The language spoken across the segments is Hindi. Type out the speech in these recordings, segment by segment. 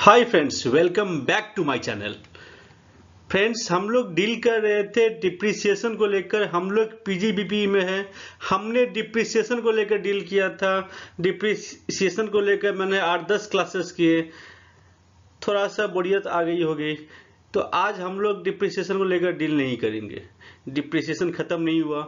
Hi friends welcome back to my channel friends हम लोग डील कर रहे थे डिप्रिसिएशन को लेकर हम लोग पीजीबीपी में हैं हमने डिप्रिसिएशन को लेकर डील किया था डिप्रिसिएशन को लेकर मैंने आठ दस क्लासेस किए थोड़ा सा बोरियत आ गई होगी तो आज हम लोग डिप्रिसिएशन को लेकर डील नहीं करेंगे डिप्रिसिएशन खत्म नहीं हुआ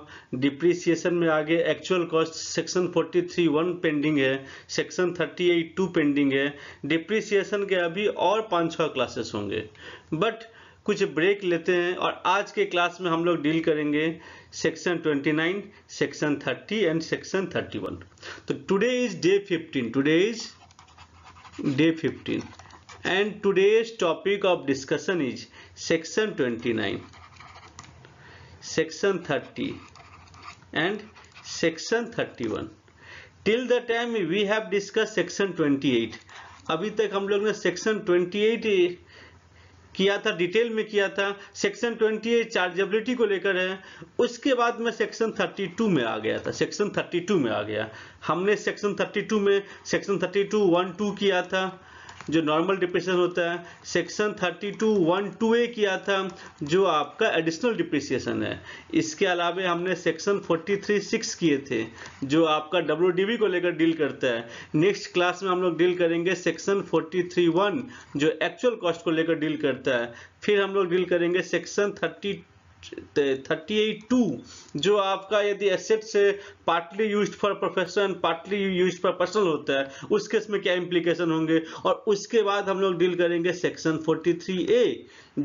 डिप्रिसिएशन में आगे actual cost section three one pending है सेक्शन एट टू पेंडिंग है डिप्रिसिएशन के अभी और पाँच छः क्लासेस होंगे बट कुछ ब्रेक लेते हैं और आज के क्लास में हम लोग डील करेंगे सेक्शन 29, सेक्शन 30 एंड सेक्शन 31। तो today is day 15, today is day 15 and today's topic of discussion is section 29. section 30 and section 31 till the time we have discussed section 28 अभी तक हम लोग ने section 28 किया था डिटेल में किया था सेक्शन 28 चार्जेबिलिटी को लेकर है उसके बाद में सेक्शन 32 में आ गया था सेक्शन 32 में आ गया हमने सेक्शन 32 में सेक्शन 32 वन टू किया था जो नॉर्मल डिप्रेशन होता है section thirty two one two A किया था जो आपका एडिशनल डिप्रिसिएशन है इसके अलावा हमने सेक्शन फोर्टी थ्री सिक्स किए थे जो आपका डब्ल्यू को लेकर डील करता है नेक्स्ट क्लास में हम लोग डील करेंगे सेक्शन फोर्टी थ्री वन जो एक्चुअल कॉस्ट को लेकर डील करता है फिर हम लोग डील करेंगे section thirty thirty eight two जो आपका यदि एसेट से partly use for profession partly use for personal होता है उस केस में क्या इम्प्लीकेशन होंगे और उसके बाद हम लोग डील करेंगे सेक्शन 43 ए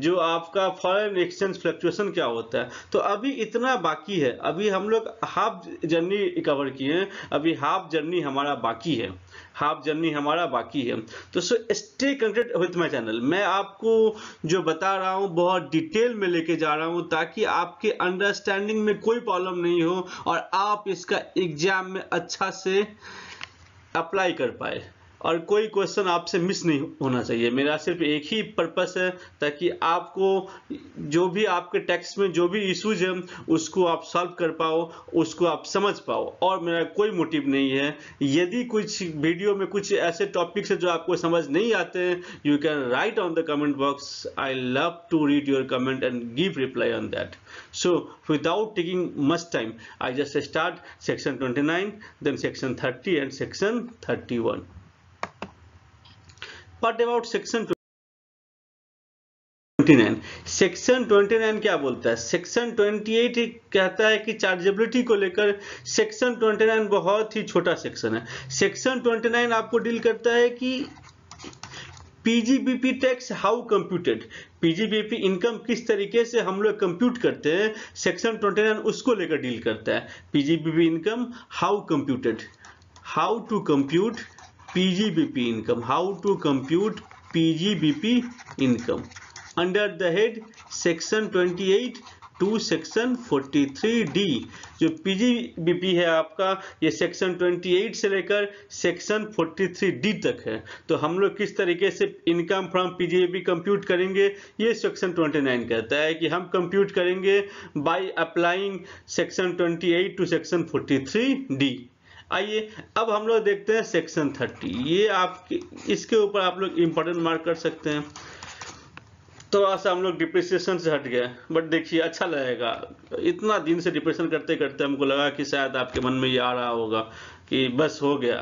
जो आपका फॉरेन एक्सचेंज फ्लक्चुएशन क्या होता है तो अभी इतना बाकी है अभी हम लोग हाफ जर्नी कवर किए हैं अभी हाफ जर्नी हमारा बाकी है हाफ जर्नी हमारा बाकी है तो so stay connected with my channel मैं आपको जो बता रहा हूँ बहुत डिटेल में लेके जा रहा हूँ ताकि ताकि आपके अंडरस्टैंडिंग में कोई प्रॉब्लम नहीं हो और आप इसका एग्जाम में अच्छा से अप्लाई कर पाए और कोई क्वेश्चन आपसे मिस नहीं होना चाहिए मेरा सिर्फ एक ही पर्पस है ताकि आपको जो भी आपके टेक्स्ट में जो भी इश्यूज है उसको आप सॉल्व कर पाओ उसको आप समझ पाओ और मेरा कोई मोटिव नहीं है यदि कुछ वीडियो में कुछ ऐसे टॉपिक्स है जो आपको समझ नहीं आते हैं you can write on the comment box I love to read your comment and give reply on that so without taking much time I just start section twenty then section thirty and section thirty but about section 29 section 29 क्या बोलता है सेक्शन 28 कहता है कि चार्जेबिलिटी को लेकर सेक्शन 29 बहुत ही छोटा सेक्शन है सेक्शन 29 आपको डील करता है कि PGBP tax how computed PGBP income किस तरीके से हम लोग कंप्यूट करते हैं सेक्शन 29 उसको लेकर डील करता है PGBP income how computed how to compute PGBP income. How to compute PGBP income. Under the head section 28 to section D जो पीजीबीपी है आपका ये सेक्शन 28 से लेकर सेक्शन डी तक है तो हम लोग किस तरीके से इनकम फ्रॉम पीजीबीपी कंप्यूट करेंगे ये सेक्शन 29 कहता है कि हम कंप्यूट करेंगे by applying section 28 to section D आइए अब हम लोग देखते हैं सेक्शन थर्टी ये आपके इसके ऊपर आप लोग इंपॉर्टेंट मार्क कर सकते हैं थोड़ा तो सा हम लोग डिप्रेशन से हट गए बट देखिए अच्छा लगेगा इतना दिन से डिप्रेशन करते करते हमको लगा कि शायद आपके मन में ये आ रहा होगा कि बस हो गया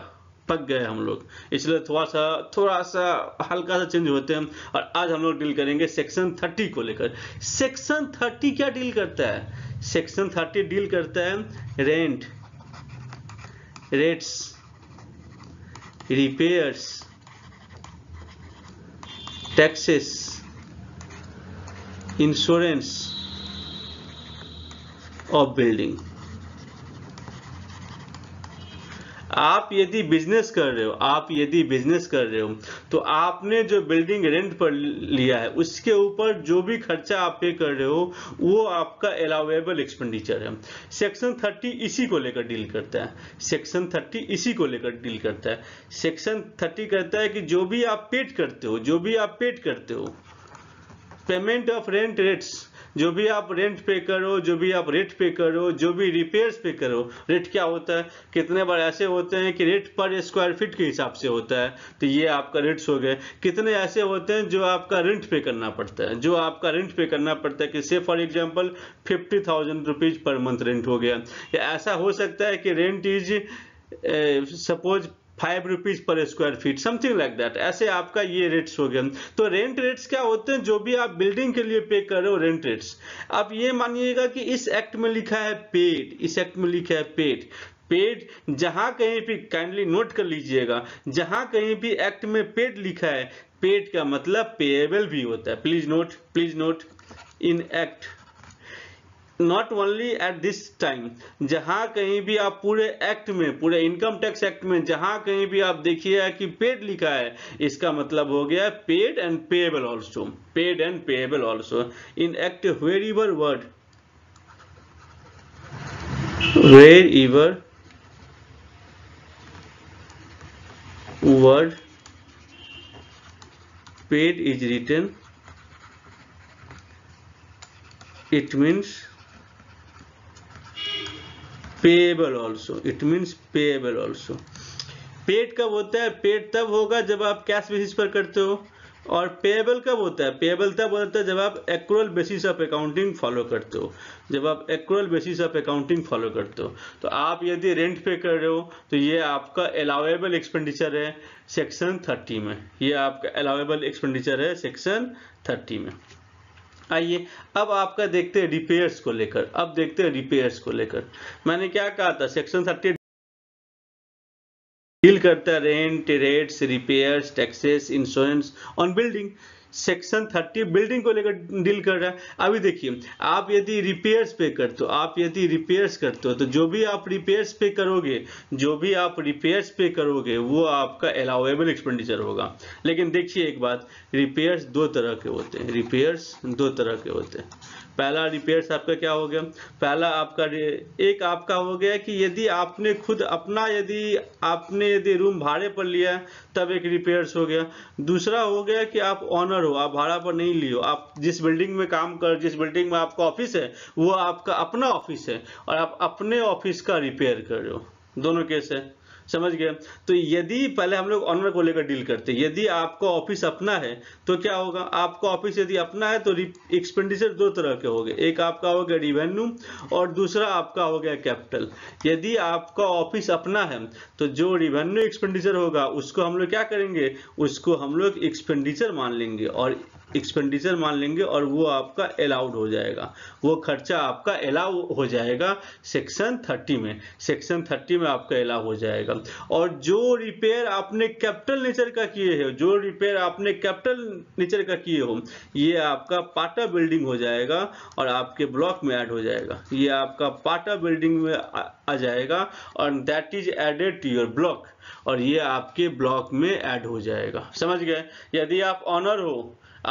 पक गए हम लोग इसलिए थोड़ा सा थोड़ा सा हल्का सा चेंज होते हैं और आज हम लोग डील करेंगे सेक्शन थर्टी को लेकर सेक्शन थर्टी क्या डील करता है सेक्शन थर्टी डील करता है rent rates repairs taxes insurance of building आप यदि बिजनेस कर रहे हो आप यदि बिजनेस कर रहे हो तो आपने जो बिल्डिंग रेंट पर लिया है उसके ऊपर जो भी खर्चा आप पे कर रहे हो वो आपका अलाउेबल एक्सपेंडिचर है सेक्शन 30 इसी को लेकर डील करता है सेक्शन 30 इसी को लेकर डील करता है सेक्शन 30 कहता है कि जो भी आप पेड करते हो जो भी आप पेड करते हो पेमेंट ऑफ रेंट रेट्स जो भी आप रेंट पे करो जो भी आप रेट पे करो जो भी रिपेयर्स पे करो रेट क्या होता है कितने बार ऐसे होते हैं कि रेट पर स्क्वायर फीट के हिसाब से होता है तो ये आपका रेट्स हो गए कितने ऐसे होते हैं जो आपका रेंट पे करना पड़ता है जो आपका रेंट पे करना पड़ता है कि से for example fifty thousand rupees per month rent हो गया ऐसा हो सकता है कि rent is suppose five rupees per square feet something like that ऐसे आपका ये रेट्स हो गया तो रेंट रेट्स क्या होते हैं जो भी आप बिल्डिंग के लिए पे कर रहे हो रेंट रेट्स आप ये मानिएगा कि इस एक्ट में लिखा है पेड इस एक्ट में लिखा है पेड पेड जहां कहीं भी काइंडली नोट कर लीजिएगा जहां कहीं भी एक्ट में पेड लिखा है पेड का मतलब पेएबल भी होता है please note please note in act not only at this time जहां कहीं भी आप पूरे एक्ट में पूरे इनकम टैक्स एक्ट में जहां कहीं भी आप देखिए कि पेड लिखा है इसका मतलब हो गया paid and payable also paid and payable also in act wherever word wherever word paid is written it means payable also it means payable also paid कब होता है पेड तब होगा जब आप कैश बेसिस पर करते हो और पेएबल कब होता है पेएबल तब होता है जब आप एक बेसिस ऑफ अकाउंटिंग फॉलो करते हो जब आप accrual basis of accounting follow करते हो तो आप यदि रेंट पे कर रहे हो तो ये आपका अलाउेबल एक्सपेंडिचर है सेक्शन थर्टी में ये आपका अलाउेबल एक्सपेंडिचर है सेक्शन थर्टी में आइए अब आपका देखते हैं रिपेयर्स को लेकर अब देखते हैं रिपेयर्स को लेकर मैंने क्या कहा था सेक्शन थर्टी डील करता है rent rates repairs taxes insurance on building section 30 building को लेकर डील कर रहा है अभी देखिए आप यदि रिपेयर्स पे करते हो आप यदि रिपेयर्स करते हो तो जो भी आप रिपेयर्स पे करोगे जो भी आप रिपेयर्स पे करोगे वो आपका अलाउेबल एक्सपेंडिचर होगा लेकिन देखिए एक बात रिपेयर्स दो तरह के होते हैं रिपेयर्स दो तरह के होते हैं पहला रिपेयर्स आपका क्या हो गया पहला आपका एक आपका हो गया कि यदि आपने खुद अपना यदि आपने यदि रूम भाड़े पर लिया तब एक रिपेयर्स हो गया दूसरा हो गया कि आप ऑनर हो आप भाड़ा पर नहीं लियो आप जिस बिल्डिंग में काम कर जिस बिल्डिंग में आपका ऑफिस है वो आपका अपना ऑफिस है और आप अपने ऑफिस का रिपेयर कर रहे हो दोनों केस है समझ गए तो यदि पहले हम लोग ऑनर को लेकर डील करते हैं यदि आपका ऑफिस अपना है तो क्या होगा आपका ऑफिस यदि अपना है तो एक्सपेंडिचर दो तरह के हो गए एक आपका हो गया रिवेन्यू और दूसरा आपका हो गया कैपिटल यदि आपका ऑफिस अपना है तो जो रिवेन्यू एक्सपेंडिचर होगा उसको हम लोग क्या करेंगे उसको हम लोग एक्सपेंडिचर मान लेंगे और एक्सपेंडिचर मान लेंगे और वो आपका अलाउड हो जाएगा वो खर्चा आपका अलाउ हो जाएगा सेक्शन 30 में सेक्शन 30 में आपका अलाउ हो जाएगा और जो रिपेयर आपने कैपिटल नेचर का किए हो जो रिपेयर आपने कैपिटल नेचर का किए हो ये आपका पाटा बिल्डिंग हो जाएगा और आपके ब्लॉक में ऐड हो जाएगा ये आपका पाटा बिल्डिंग में आ जाएगा और that is added to your block और ये आपके ब्लॉक में ऐड हो जाएगा समझ गए यदि आप ऑनर हो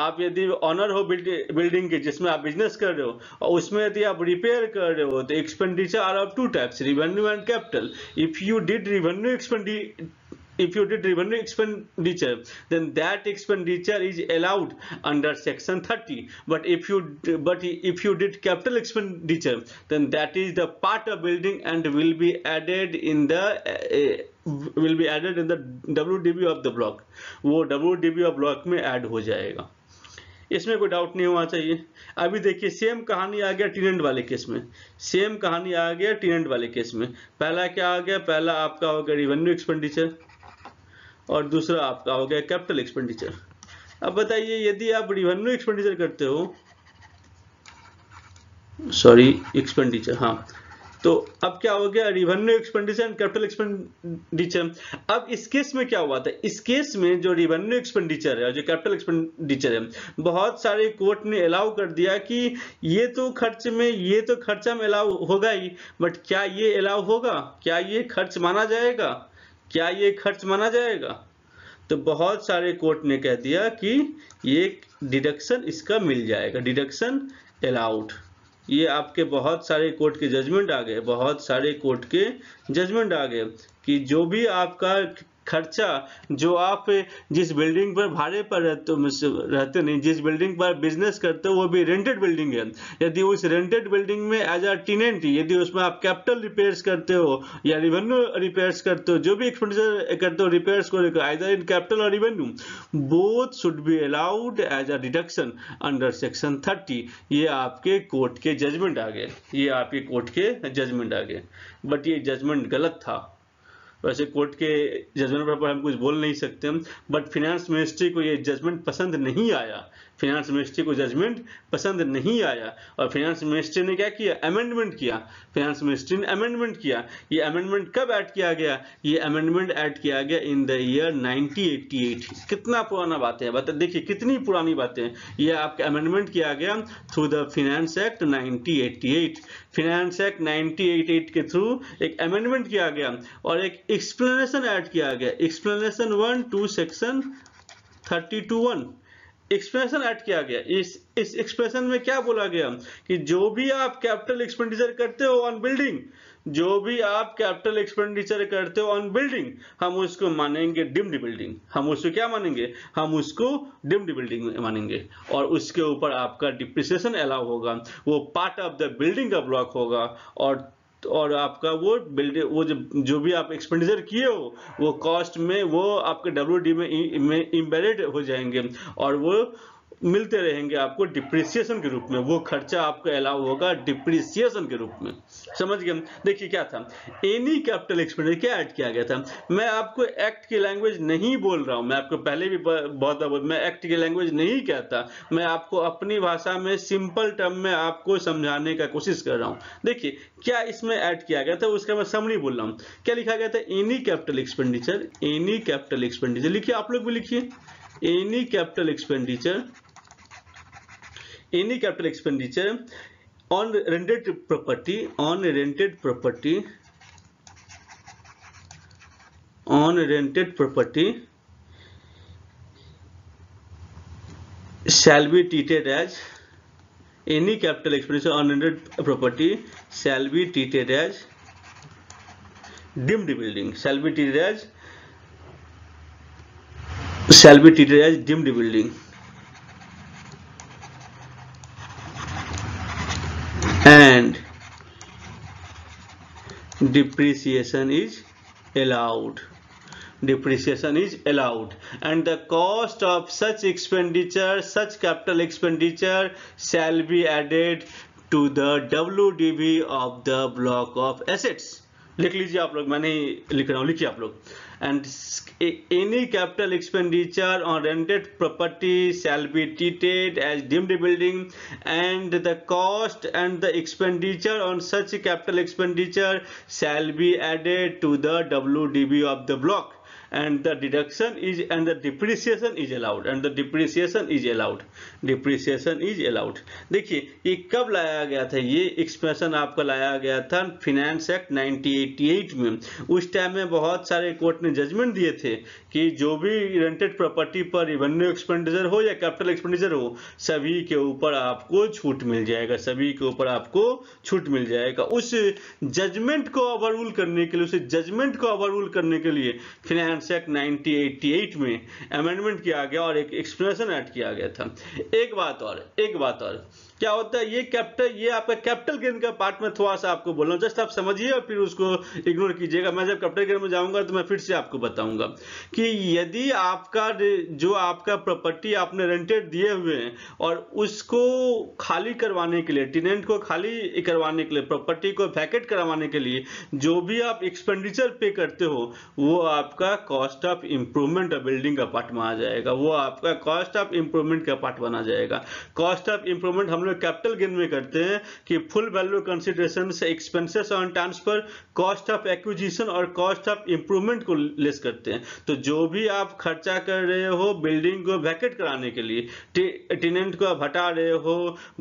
आप यदि ऑनर हो बिल्डिंग के जिसमें आप बिजनेस कर रहे हो और उसमें यदि आप रिपेयर कर रहे हो तो expenditure are of two types revenue and capital if you did revenue expenditure if you did revenue expenditure then that expenditure is allowed under section 30 but if you but if you did capital expenditure then that is the part of building and will be added in the uh, will be added in the wdb of the block wo wdb of block mein add ho jayega इसमें कोई डाउट नहीं होना चाहिए अभी देखिए सेम कहानी आ गया टीनेंट वाले केस में सेम कहानी आ गया टीनेंट वाले केस में पहला क्या आ गया पहला आपका हो गया रिवेन्यू एक्सपेंडिचर और दूसरा आपका हो गया कैपिटल एक्सपेंडिचर अब बताइए यदि आप रिवेन्यू एक्सपेंडिचर करते हो सॉरी एक्सपेंडिचर हाँ तो अब क्या हो गया revenue expenditure and capital expenditure अब इस केस में क्या हुआ था इस केस में जो रिवेन्यू एक्सपेंडिचर है जो कैपिटल एक्सपेंडिचर है बहुत सारे कोर्ट ने अलाउ कर दिया कि ये तो खर्च में ये तो खर्चा में अलाउ होगा ही बट क्या ये अलाउ होगा क्या ये खर्च माना जाएगा क्या ये खर्च माना जाएगा तो बहुत सारे कोर्ट ने कह दिया कि ये डिडक्शन इसका मिल जाएगा डिडक्शन अलाउड ये आपके बहुत सारे कोर्ट के जजमेंट आ गए बहुत सारे कोर्ट के जजमेंट आ गए कि जो भी आपका खर्चा जो आप जिस बिल्डिंग पर भाड़े पर रहते रहते नहीं जिस बिल्डिंग पर बिजनेस करते हो वो भी रेंटेड बिल्डिंग है यदि उस रेंटेड बिल्डिंग में एज अ टीनेंट यदि उसमें आप कैपिटल रिपेयर्स करते हो या रिवेन्यू रिपेयर्स करते हो जो भी एक्सपेंडिचर करते हो रिपेयर्स को लेकर एज इन कैपिटल और revenue both should be allowed as a deduction under section thirty ये आपके कोर्ट के जजमेंट आ गए ये आपके कोर्ट के जजमेंट आ गए बट ये जजमेंट गलत था वैसे तो कोर्ट के जजमेंट पर हम कुछ बोल नहीं सकते हम बट फिनेंस मिनिस्ट्री को ये जजमेंट पसंद नहीं आया फिनांस मिनिस्ट्री को जजमेंट पसंद नहीं आया और फिनांस मिनिस्ट्री ने क्या किया अमेंडमेंट किया फिनांस मिनिस्ट्री ने अमेंडमेंट किया ये अमेंडमेंट कब ऐड किया गया ये अमेंडमेंट ऐड किया गया इन द ईयर 1988 कितना पुराना बातें हैं बता देखिए कितनी पुरानी बातें हैं ये आपका अमेंडमेंट किया गया through the finance act 1988 finance act 1988 के थ्रू एक अमेंडमेंट किया गया और एक एक्सप्लेनेशन ऐड किया गया explanation one to section thirty two one explanation add किया गया इस इस एक्सप्रेशन में क्या बोला गया कि जो भी आप कैपिटल एक्सपेंडिचर करते हो ऑन बिल्डिंग जो भी आप कैपिटल एक्सपेंडिचर करते हो ऑन बिल्डिंग हम उसको मानेंगे डिम्ड बिल्डिंग हम उसको क्या मानेंगे हम उसको डिम्ड बिल्डिंग मानेंगे और उसके ऊपर आपका डिप्रिसिएशन अलाउ होगा वो पार्ट ऑफ द बिल्डिंग का ब्लॉक होगा और और आपका वो बिल्ड वो जो, जो भी आप एक्सपेंडिचर किए हो वो कॉस्ट में वो आपके डब्ल्यू डी में, इम्बेलेड हो जाएंगे और वो मिलते रहेंगे आपको डिप्रिसिएशन के रूप में वो खर्चा आपको अलाउ होगा डिप्रिसिएशन के रूप में समझ गए देखिए क्या था एनी कैपिटल एक्सपेंडिचर क्या ऐड किया गया था मैं आपको एक्ट की लैंग्वेज नहीं बोल रहा हूँ मैं आपको पहले भी बहुत मैं एक्ट की लैंग्वेज नहीं कहता मैं आपको अपनी भाषा में सिंपल टर्म में आपको समझाने का कोशिश कर रहा हूँ देखिए क्या इसमें ऐड किया गया था उसका मैं समरी बोल रहा हूँ क्या लिखा गया था any capital expenditure any capital expenditure लिखिए आप लोग भी लिखिए any capital expenditure any capital expenditure on rented property on rented property on rented property shall be treated as any capital expenditure on rented property shall be treated as deemed building shall be treated as shall be treated as deemed building and depreciation is allowed depreciation is allowed and the cost of such expenditure such capital expenditure shall be added to the WDV of the block of assets लिख लीजिए आप लोग मैंने लिख रहा हूँ लिखिए आप लोग and any capital expenditure on rented property shall be treated as deemed building and the cost and the expenditure on such capital expenditure shall be added to the W D V of the block and the deduction is and the depreciation is allowed and the depreciation is allowed depreciation is allowed देखिए ये कब लाया गया था ये एक्सप्रेशन आपका लाया गया था फिनेंस एक्ट 1988 में उस टाइम में बहुत सारे कोर्ट ने जजमेंट दिए थे कि जो भी रेंटेड प्रॉपर्टी पर रेवेन्यू एक्सपेंडिचर हो या कैपिटल एक्सपेंडिचर हो सभी के ऊपर आपको छूट मिल जाएगा सभी के ऊपर आपको छूट मिल जाएगा उस जजमेंट को रूल करने के लिए उस जजमेंट को रूल करने के लिए फिनेंस एम्स एक्ट 1988 में अमेंडमेंट किया गया और एक एक्सप्रेशन ऐड किया गया था एक बात और एक बात और क्या होता है ये कैपिटल ये आपका कैपिटल गेन का पार्ट में थोड़ा सा आपको बोल रहा हूँ जस्ट आप समझिए और फिर उसको इग्नोर कीजिएगा मैं जब कैपिटल गेन में जाऊंगा तो मैं फिर से आपको बताऊंगा कि यदि आपका जो आपका प्रॉपर्टी आपने रेंटेड दिए हुए हैं और उसको खाली करवाने के लिए टेनेंट को खाली करवाने के लिए प्रॉपर्टी को वैकेट करवाने के लिए जो भी आप एक्सपेंडिचर पे करते हो वो आपका cost of improvement of building का पार्ट में आ जाएगा वो आपका कॉस्ट ऑफ इंप्रूवमेंट का पार्ट बना जाएगा कॉस्ट ऑफ इंप्रूवमेंट हम लोग कैपिटल गेन में करते हैं कि फुल वैल्यू कंसिडरेशन से expenses on transfer cost of acquisition और कॉस्ट ऑफ इंप्रूवमेंट को लेस करते हैं तो जो भी आप खर्चा कर रहे हो बिल्डिंग को वैकेट कराने के लिए टेनेंट को आप हटा रहे हो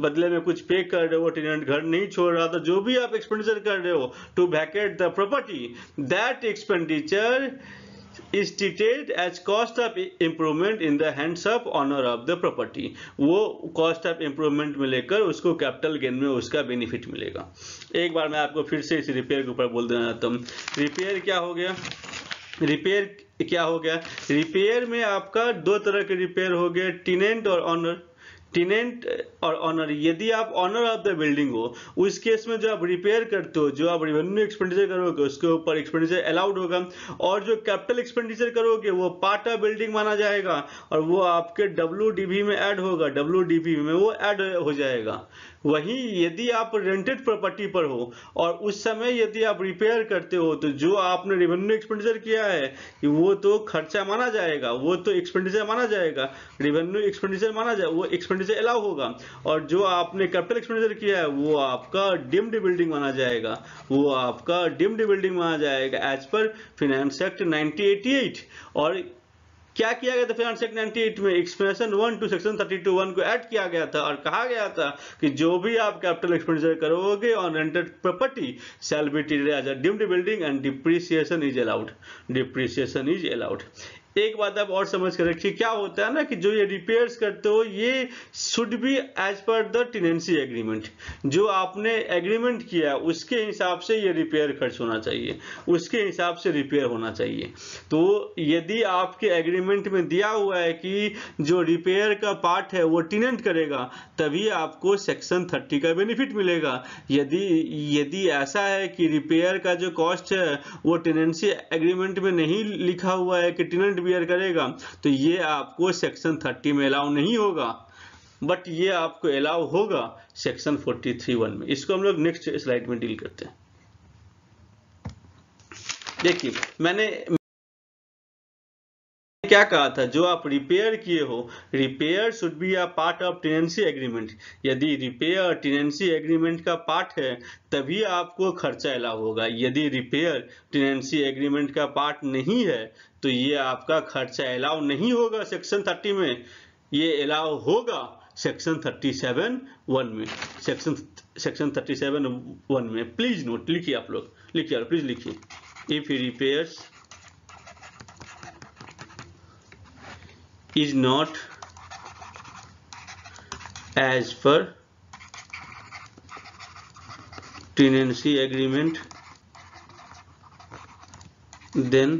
बदले में कुछ पे कर रहे हो टेनेंट घर नहीं छोड़ रहा था तो जो भी आप एक्सपेंडिचर कर रहे हो to vacate the property that expenditure is treated as cost of improvement in the hands of owner of the property वो कॉस्ट ऑफ इंप्रूवमेंट में लेकर उसको कैपिटल गेन में उसका बेनिफिट मिलेगा एक बार मैं आपको फिर से इस रिपेयर के ऊपर बोल देना चाहता हूं रिपेयर क्या हो गया रिपेयर क्या हो गया रिपेयर में आपका दो तरह के रिपेयर हो गया टीनेंट और ऑनर टेनेंट और ऑनर यदि आप ऑनर ऑफ द बिल्डिंग हो उस केस में जो आप रिपेयर करते हो जो आप रिवेन्यू एक्सपेंडिचर करोगे उसके ऊपर एक्सपेंडिचर अलाउड होगा और जो कैपिटल एक्सपेंडिचर करोगे वो पार्ट ऑफ बिल्डिंग माना जाएगा और वो आपके डब्ल्यू में ऐड होगा डब्ल्यू में वो ऐड हो जाएगा वही यदि आप रेंटेड प्रॉपर्टी पर हो और उस समय यदि आप रिपेयर करते हो तो जो आपने रेवेन्यू एक्सपेंडिचर किया है वो तो खर्चा माना जाएगा वो तो एक्सपेंडिचर माना जाएगा रेवेन्यू एक्सपेंडिचर माना जाए वो एक्सपेंडिचर अलाउ होगा और जो आपने कैपिटल एक्सपेंडिचर किया है वो आपका डिम्ड बिल्डिंग माना जाएगा वो आपका डिम्ड बिल्डिंग माना जाएगा as per finance act nineteen और क्या किया गया था फिर नाइनटी एट में explanation one to section thirty two one को ऐड किया गया था और कहा गया था कि जो भी आप कैपिटल एक्सपेंडिचर करोगे on rented property shall be टी as a deemed building and depreciation is allowed depreciation is allowed एक बात आप और समझ कर रखिए क्या होता है ना कि जो ये रिपेयर्स करते हो ये should be as per the tenancy agreement जो आपने एग्रीमेंट किया उसके हिसाब से ये रिपेयर खर्च होना चाहिए उसके हिसाब से रिपेयर होना चाहिए तो यदि आपके एग्रीमेंट में दिया हुआ है कि जो रिपेयर का पार्ट है वो टिनेंट करेगा तभी आपको सेक्शन थर्टी का बेनिफिट मिलेगा यदि यदि ऐसा है कि रिपेयर का जो कॉस्ट है वो टेनेंसी एग्रीमेंट में नहीं लिखा हुआ है कि टिनेंट बियर करेगा तो ये आपको सेक्शन 30 में अलाउ नहीं होगा बट ये आपको अलाउ होगा सेक्शन थ्री वन में इसको हम लोग नेक्स्ट स्लाइड में डील करते हैं देखिए मैंने क्या कहा था जो आप रिपेयर किए हो repair should be a part of tenancy agreement यदि रिपेयर टेनेंसी एग्रीमेंट का पार्ट है तभी आपको खर्चा अलाउ होगा यदि रिपेयर टेनेंसी एग्रीमेंट का पार्ट नहीं है तो ये आपका खर्चा अलाउ नहीं होगा सेक्शन 30 में ये अलाउ होगा सेक्शन 37 वन में section section thirty seven one में प्लीज नोट लिखिए आप लोग लिखिए प्लीज लिखिए if repairs is not as per tenancy agreement then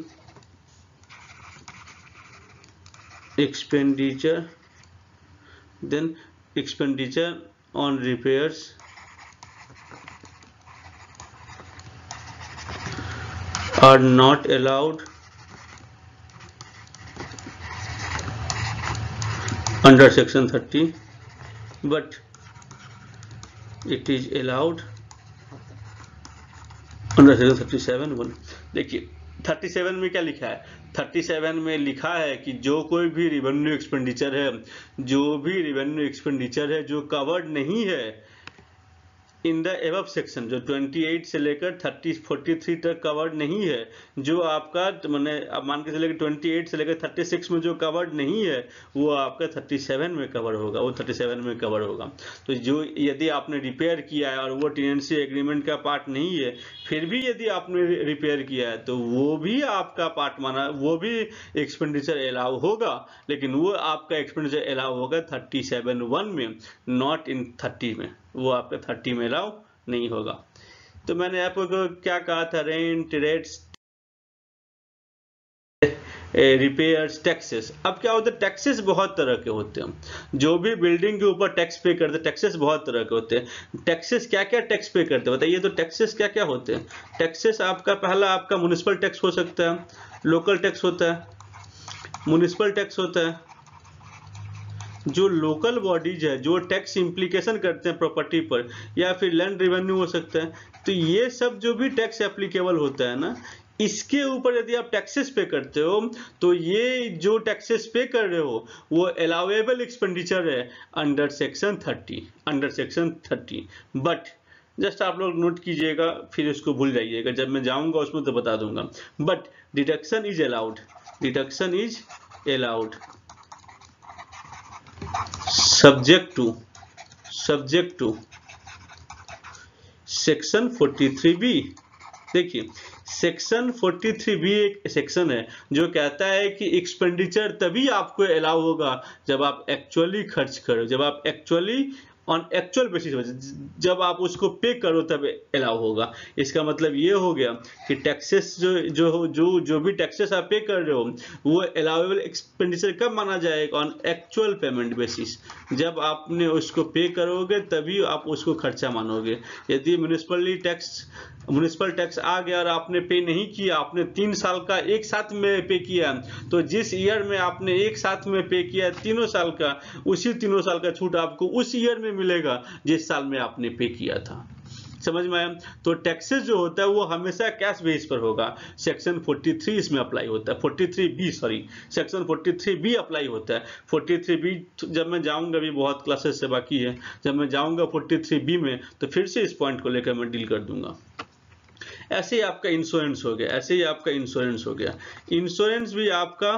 expenditure then expenditure on repairs are not allowed under section 30 but it is allowed under section 37 one देखिए 37 में क्या लिखा है 37 में लिखा है कि जो कोई भी रिवेन्यू एक्सपेंडिचर है जो भी रिवेन्यू एक्सपेंडिचर है जो कवर्ड नहीं है इन द एव सेक्शन जो 28 से लेकर 30 43 तक कवर्ड नहीं है जो आपका मैंने आप मान के चले कि 28 से लेकर 36 में जो कवर्ड नहीं है वो आपका 37 में कवर होगा वो 37 में कवर होगा तो जो यदि आपने रिपेयर किया है और वो टेनेंसी एग्रीमेंट का पार्ट नहीं है फिर भी यदि आपने रिपेयर किया है तो वो भी आपका पार्ट माना वो भी एक्सपेंडिचर अलाउ होगा लेकिन वो आपका एक्सपेंडिचर अलाउ होगा थर्टी सेवन वन में नॉट इन थर्टी में वो आपका थर्टी में अलाउ नहीं होगा तो मैंने आपको क्या कहा था रेंट रेट्स रिपेयर्स टैक्सेस अब क्या होता है टैक्सेस बहुत तरह के होते हैं जो भी बिल्डिंग के ऊपर टैक्स पे करते हैं टैक्सेस बहुत तरह के होते हैं टैक्सेस क्या क्या टैक्स पे करते हैं बताइए तो टैक्सेस क्या क्या होते हैं टैक्सेस आपका पहला आपका म्यूनिसिपल टैक्स हो सकता है लोकल टैक्स होता है म्यूनिसिपल टैक्स होता है जो लोकल बॉडीज है जो टैक्स इम्प्लीकेशन करते हैं प्रॉपर्टी पर या फिर लैंड रिवेन्यू हो सकता है तो ये सब जो भी टैक्स एप्लीकेबल होता है ना इसके ऊपर यदि आप टैक्सेस पे करते हो तो ये जो टैक्सेस पे कर रहे हो वो अलाउेबल एक्सपेंडिचर है under section thirty under section thirty but just आप लोग नोट कीजिएगा फिर इसको भूल जाइएगा जब मैं जाऊंगा उसमें तो बता दूंगा but deduction is allowed deduction is allowed subject to subject to section B देखिए सेक्शन बी एक सेक्शन है जो कहता है कि एक्सपेंडिचर तभी आपको अलाउ होगा जब आप एक्चुअली खर्च करो जब आप एक्चुअली ऑन एक्चुअल बेसिस जब आप उसको पे करो तब अलाउ होगा इसका मतलब ये हो गया कि टैक्सेस जो जो जो जो भी टैक्सेस आप पे कर रहे हो वो अलाउेबल एक्सपेंडिचर कब माना जाएगा ऑन एक्चुअल पेमेंट बेसिस जब आपने उसको पे करोगे तभी आप उसको खर्चा मानोगे यदि म्यूनिसपली टैक्स म्यूनिसिपल टैक्स आ गया और आपने पे नहीं किया आपने तीन साल का एक साथ में पे किया तो जिस ईयर में आपने एक साथ में पे किया तीनों साल का उसी तीनों साल का छूट आपको उस ईयर में मिलेगा जिस साल में आपने पे किया था समझ में आया तो टैक्सेस जो होता है वो हमेशा कैश बेस पर होगा सेक्शन 43 इसमें अप्लाई होता है 43 B sorry section 43 B apply होता है 43 बी जब मैं जाऊंगा भी बहुत क्लासेस से बाकी है जब मैं जाऊंगा 43 बी में तो फिर से इस पॉइंट को लेकर मैं डील कर दूंगा ऐसे ही आपका इंश्योरेंस हो गया ऐसे ही आपका इंश्योरेंस हो गया इंश्योरेंस भी आपका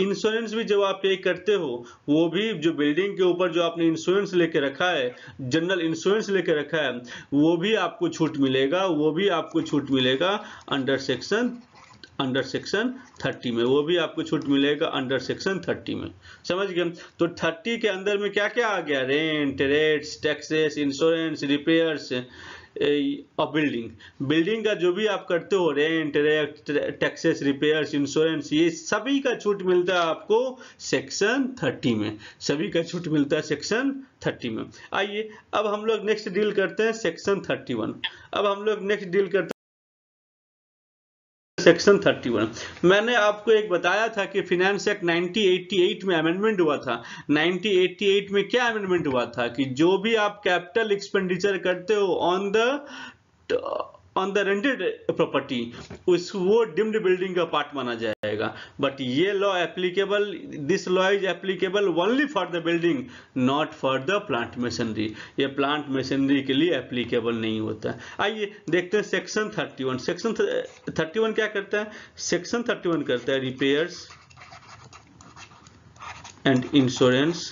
इंश्योरेंस भी जब आप पे करते हो वो भी जो बिल्डिंग के ऊपर जो आपने इंश्योरेंस लेके रखा है जनरल इंश्योरेंस लेके रखा है वो भी आपको छूट मिलेगा वो भी आपको छूट मिलेगा अंडर सेक्शन अंडर सेक्शन 30 में वो भी आपको छूट मिलेगा अंडर सेक्शन 30 में समझ गए तो 30 के अंदर में क्या क्या आ गया rent rates taxes insurance repairs uh building building का जो भी आप करते हो रेंट रेक्ट टैक्सेस रिपेयर्स इंश्योरेंस ये सभी का छूट मिलता है आपको सेक्शन 30 में सभी का छूट मिलता है सेक्शन 30 में आइए अब हम लोग नेक्स्ट डील करते हैं सेक्शन 31 अब हम लोग नेक्स्ट डील करते हैं सेक्शन 31 मैंने आपको एक बताया था कि फिनेंस एक्ट 1988 में अमेंडमेंट हुआ था 1988 में क्या अमेंडमेंट हुआ था कि जो भी आप कैपिटल एक्सपेंडिचर करते हो on the on the rented property वो डिम्ड बिल्डिंग का पार्ट माना जाएगा बट ये law applicable this law is applicable only for the building not for the plant machinery ये प्लांट मशीनरी के लिए एप्लीकेबल नहीं होता आइए देखते हैं सेक्शन 31 सेक्शन 31 क्या करता है सेक्शन 31 करता है repairs and insurance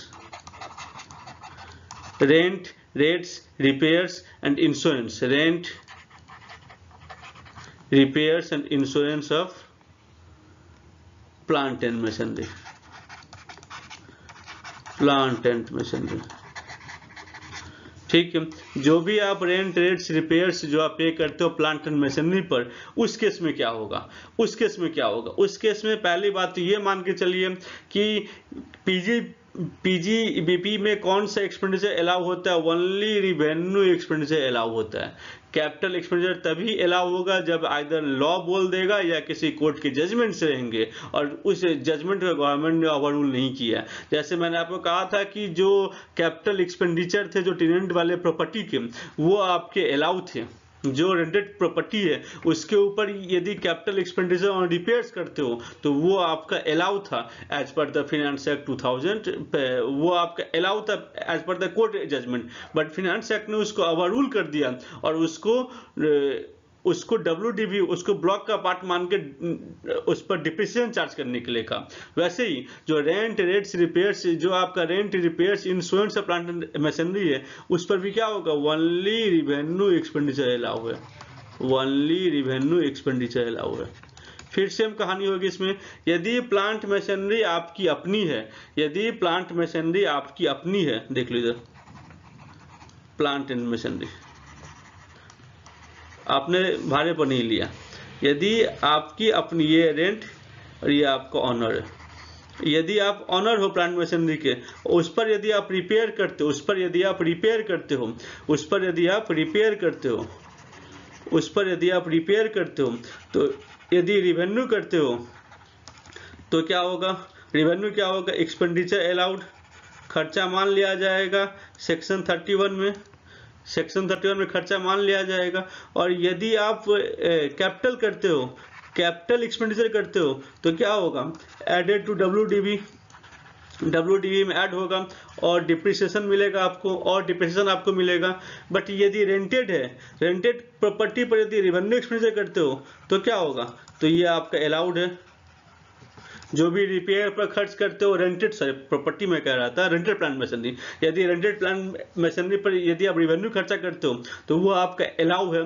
rent rates repairs and insurance rent repairs and insurance of plant and machinery plant and machinery ठीक है जो भी आप रेंट रेट्स रिपेयर्स जो आप पे करते हो प्लांट एंड मशीनरी पर उस केस में क्या होगा उस केस में क्या होगा उस केस में पहली बात तो ये मान के चलिए कि पीजी पीजीबीपी में कौन सा एक्सपेंडिचर अलाउ होता है ओनली रिवेन्यू एक्सपेंडिचर अलाउ होता है कैपिटल एक्सपेंडिचर तभी अलाउ होगा जब आइदर लॉ बोल देगा या किसी कोर्ट के जजमेंट से रहेंगे और उस जजमेंट का गवर्नमेंट ने ओवर रूल नहीं किया जैसे मैंने आपको कहा था कि जो कैपिटल एक्सपेंडिचर थे जो टेनेंट वाले प्रॉपर्टी के वो आपके अलाउ थे जो रेंटेड प्रॉपर्टी है उसके ऊपर यदि कैपिटल एक्सपेंडिचर और रिपेयर्स करते हो तो वो आपका अलाउ था as per the finance act 2000 वो आपका अलाउ था as per the court judgment but finance act ने उसको ओवर कर दिया और उसको उसको डब्ल्यू उसको ब्लॉक का पार्ट मान के उस पर डिप्रिसिएशन चार्ज करने के लिए कहा वैसे ही जो रेंट रेट्स रिपेयर्स जो आपका rent repairs insurance plant machinery है उस पर भी क्या होगा वनली रिवेन्यू एक्सपेंडिचर अलाउ है वनली रिवेन्यू एक्सपेंडिचर अलाउ है फिर सेम कहानी होगी इसमें यदि प्लांट मशीनरी आपकी अपनी है यदि प्लांट मशीनरी आपकी अपनी है देख लीजिए प्लांट एंड मशीनरी आपने भाड़े पर नहीं लिया यदि आपकी अपनी ये रेंट और ये आपका ऑनर है यदि आप ऑनर हो प्लांट मशीनरी के उस पर यदि आप रिपेयर करते हो उस पर यदि आप रिपेयर करते हो उस पर यदि आप रिपेयर करते हो उस पर यदि आप रिपेयर करते हो तो यदि रिवेन्यू करते हो तो क्या होगा रिवेन्यू क्या होगा एक्सपेंडिचर अलाउड खर्चा मान लिया जाएगा सेक्शन 31 में सेक्शन थर्टी वन में खर्चा मान लिया जाएगा और यदि आप कैपिटल करते हो कैपिटल एक्सपेंडिचर करते हो तो क्या होगा added to W D V W में ऐड होगा और डिप्रिसिएशन मिलेगा आपको और डिप्रिसिएशन आपको मिलेगा बट यदि रेंटेड है रेंटेड प्रॉपर्टी पर यदि रेवेन्यू एक्सपेंडिचर करते हो तो क्या होगा तो ये आपका अलाउड है जो भी रिपेयर पर खर्च करते हो रेंटेड प्रॉपर्टी में कह रहा था रेंटेड प्लान मशीनरी यदि रेंटेड प्लान मशीनरी पर यदि आप रिवेन्यू खर्चा करते हो तो वो आपका अलाउ है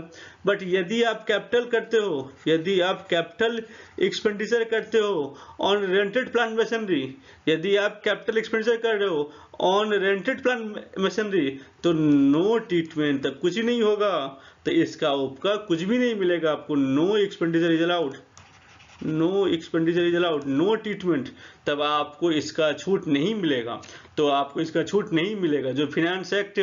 बट यदि आप कैपिटल करते हो यदि आप कैपिटल एक्सपेंडिचर करते हो ऑन रेंटेड प्लान मशीनरी यदि आप कैपिटल एक्सपेंडिचर कर रहे हो ऑन रेंटेड प्लान मशीनरी तो नो ट्रीटमेंट तक कुछ ही नहीं होगा तो इसका उपका कुछ भी नहीं मिलेगा आपको no expenditure is allowed no expenditure is allowed no treatment तब आपको इसका छूट नहीं मिलेगा तो आपको इसका छूट नहीं मिलेगा जो फिनेंस एक्ट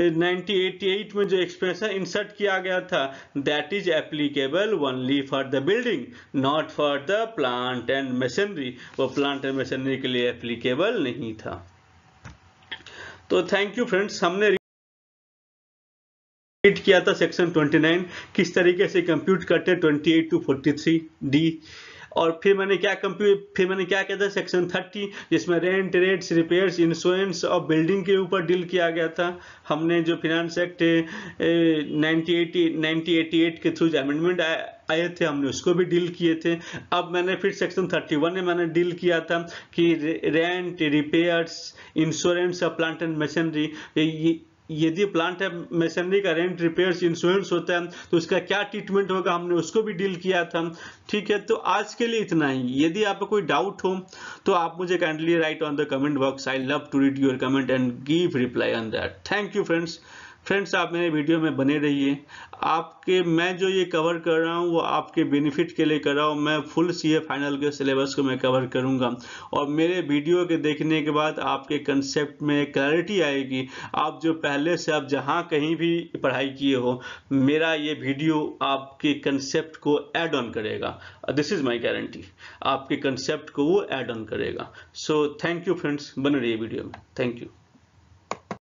1988 में जो एक्सप्रेशन इंसर्ट किया गया था that is applicable only for the building not for the plant and machinery वो प्लांट एंड मशीनरी के लिए एप्लीकेबल नहीं था तो थैंक यू फ्रेंड्स हमने कंप्लीट किया था सेक्शन 29 किस तरीके से कंप्यूट करते हैं 28 टू 43 डी और फिर मैंने क्या कंप्यूट फिर मैंने क्या किया था सेक्शन 30 जिसमें रेंट रेट्स रिपेयर्स इंश्योरेंस और बिल्डिंग के ऊपर डील किया गया था हमने जो फिनांस एक्ट नाइनटी एटी के थ्रू अमेंडमेंट आए थे हमने उसको भी डील किए थे अब मैंने फिर सेक्शन 31 वन में मैंने डील किया था कि रेंट रिपेयर्स इंश्योरेंस और प्लांट एंड मशीनरी यदि प्लांट है मशीनरी का रेंट रिपेयर इंश्योरेंस होता है तो उसका क्या ट्रीटमेंट होगा हमने उसको भी डील किया था ठीक है तो आज के लिए इतना ही यदि आपको कोई डाउट हो तो आप मुझे kindly write on the comment box I love to read your comment and give reply on that thank you friends friends आप मेरे वीडियो में बने रहिए आपके मैं जो ये कवर कर रहा हूँ वो आपके बेनिफिट के लिए कर रहा हूँ मैं फुल सीए फाइनल के सिलेबस को मैं कवर करूँगा और मेरे वीडियो के देखने के बाद आपके कंसेप्ट में क्लैरिटी आएगी आप जो पहले से आप जहाँ कहीं भी पढ़ाई किए हो मेरा ये वीडियो आपके कंसेप्ट को एड ऑन करेगा दिस इज़ माई गारंटी आपके कंसेप्ट को वो एड ऑन करेगा सो थैंक यू फ्रेंड्स बन रही है वीडियो में थैंक यू